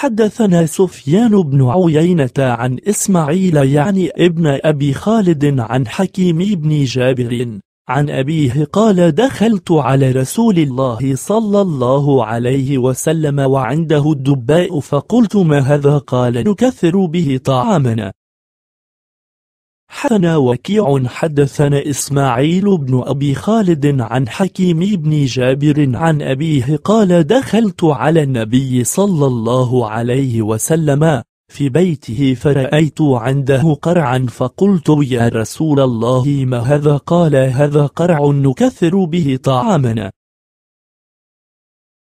حدثنا سفيان بن عيينة عن إسماعيل يعني ابن أبي خالد عن حكيم بن جابر عن أبيه قال دخلت على رسول الله صلى الله عليه وسلم وعنده الدباء فقلت ما هذا قال نكثر به طعامنا حدثنا وكيع حدثنا إسماعيل بن أبي خالد عن حكيم بن جابر عن أبيه قال دخلت على النبي صلى الله عليه وسلم في بيته فرأيت عنده قرعا فقلت يا رسول الله ما هذا قال هذا قرع نكثر به طعامنا